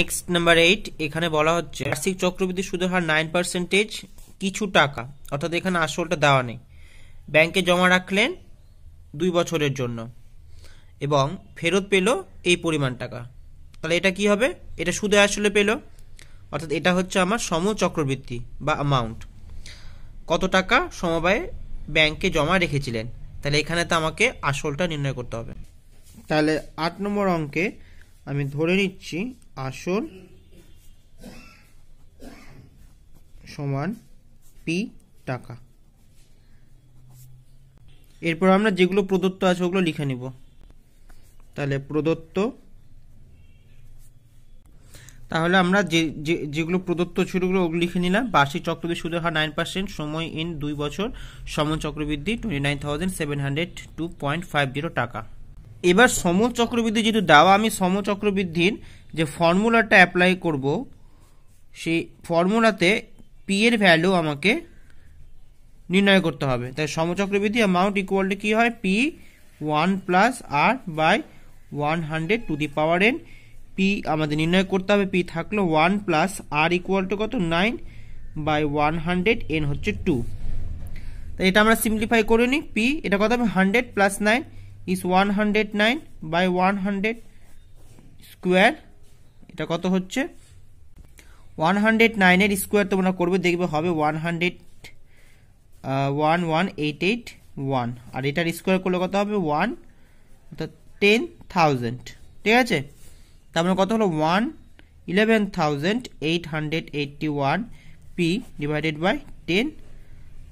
next number eight এখানে বলা হচ্ছে বার্ষিক চক্রবৃদ্ধি সুদের হার নাইন পার্সেন্টেজ কিছু টাকা অর্থাৎ এখানে আসলটা দেওয়া নেই ব্যাংকে জমা রাখলেন দুই বছরের জন্য এবং ফেরত পেল এই পরিমাণ টাকা তাহলে এটা কি হবে এটা সুদে আসলে পেল অর্থাৎ এটা হচ্ছে আমার সম চক্রবৃদ্ধি বা অ্যামাউন্ট কত টাকা সমবায়ে ব্যাংকে জমা রেখেছিলেন তাহলে এখানে তো আমাকে আসলটা নির্ণয় করতে হবে তাহলে আট নম্বর অঙ্কে আমি ধরে নিচ্ছি আসল সমান পি টাকা এরপর আমরা যেগুলো প্রদত্ত আছে ওগুলো লিখে নিব তাহলে প্রদত্ত তাহলে আমরা যে যেগুলো প্রদত্ত ছুটিগুলো ওগুলো লিখে নিলাম বার্ষিক চক্রবৃদ্ধি সুদের হার নাইন পার্সেন্ট সময় ইন দুই বছর সমন চক্রবৃদ্ধি twenty nine thousand seven hundred two point five zero টাকা এবার সম চক্রবৃদ্ধি যেহেতু দেওয়া আমি সম চক্রবৃদ্ধির যে ফর্মুলাটা অ্যাপ্লাই করব সেই ফর্মুলাতে পি এর ভ্যালু আমাকে নির্ণয় করতে হবে তাই সমচক্রবৃদ্ধি অ্যামাউন্ট ইকুয়াল টু কী হয় P one plus R by one hundred to the power N P আমাদের নির্ণয় করতে হবে পি থাকলো one plus R equal to কত nine by one hundred N হচ্ছে টু তাই এটা আমরা সিম্পলিফাই করে নিই পি এটা কত হবে hundred plus nine is one hundred nine by one hundred square এটা কত হচ্ছে ওয়ান হান্ড্রেড নাইনের স্কোয়ার তোমরা করবে দেখবে হবে one hundred one one eight eight one আর এটার স্কোয়ার করলে কত হবে ওয়ান অর্থাৎ টেন থাউজেন্ড ঠিক আছে তারপরে মানে কত হলো one eleven thousand eight hundred eighty one P divided by ten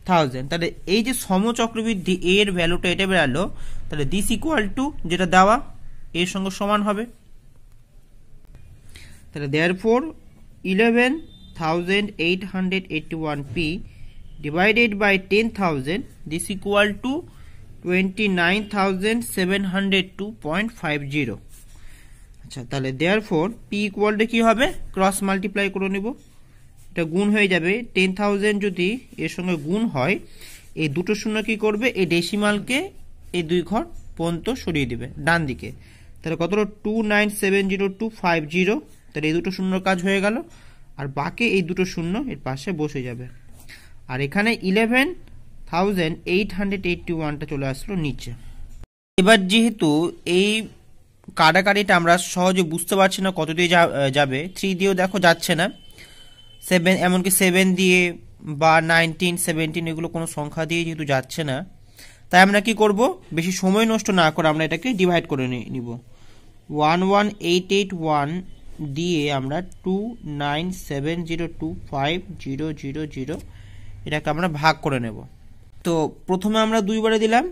thousand তাহলে এই যে সমচক্রবৃদ্ধি এর ভ্যালুটা এটা বেরালো তাহলে দিস ইকুয়াল টু যেটা দেওয়া এর সঙ্গে সমান হবে তাহলে therefore eleven thousand eight hundred eighty one P divided by ten thousand this equal to twenty nine thousand seven hundred two point five zero আচ্ছা তাহলে দেয়ার ফোর পি ইকুয়ালটা কী হবে ক্রস মাল্টিপ্লাই করে নেব এটা গুণ হয়ে যাবে টেন থাউজেন্ড যদি এর সঙ্গে গুণ হয় এই দুটো শূন্য কী করবে এই ডেসিমালকে এই দুই ঘর পর্যন্ত সরিয়ে দেবে ডান দিকে তাহলে কত two nine seven zero two five zero তাহলে এই দুটো শূন্য কাজ হয়ে গেল আর বাকি এই দুটো শূন্য এর পাশে বসে যাবে আর এখানে eleven thousand eight hundred eighty ওয়ানটা চলে আসলো নিচে এবার যেহেতু এই কাটাকাটিটা আমরা সহজে বুঝতে পারছি না কত দিয়ে যাবে থ্রি দিয়েও দেখো যাচ্ছে না সেভেন এমনকি সেভেন দিয়ে বা নাইনটিন সেভেন্টিন এগুলো কোনো সংখ্যা দিয়ে যেহেতু যাচ্ছে না তাই আমরা কি করব বেশি সময় নষ্ট না করে আমরা এটাকে ডিভাইড করে নিব one one eight eight one দিয়ে আমরা two nine seven zero two five zero zero zero এটাকে আমরা ভাগ করে নেব তো প্রথমে আমরা দুইবারে দিলাম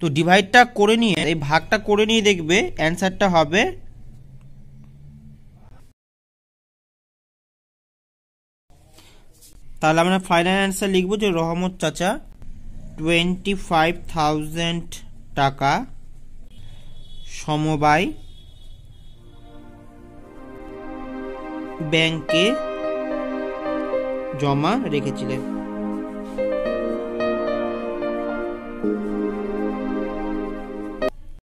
তো ডিভাইডটা করে নিয়ে এই ভাগটা করে নিয়ে দেখবে অ্যান্সারটা হবে তাহলে আমরা ফাইনাল অ্যান্সার লিখবো যে রহমত চাচা টোয়েন্টি ফাইভ থাউজেন্ড টাকা সমবায় ব্যাংকে জমা রেখেছিলেন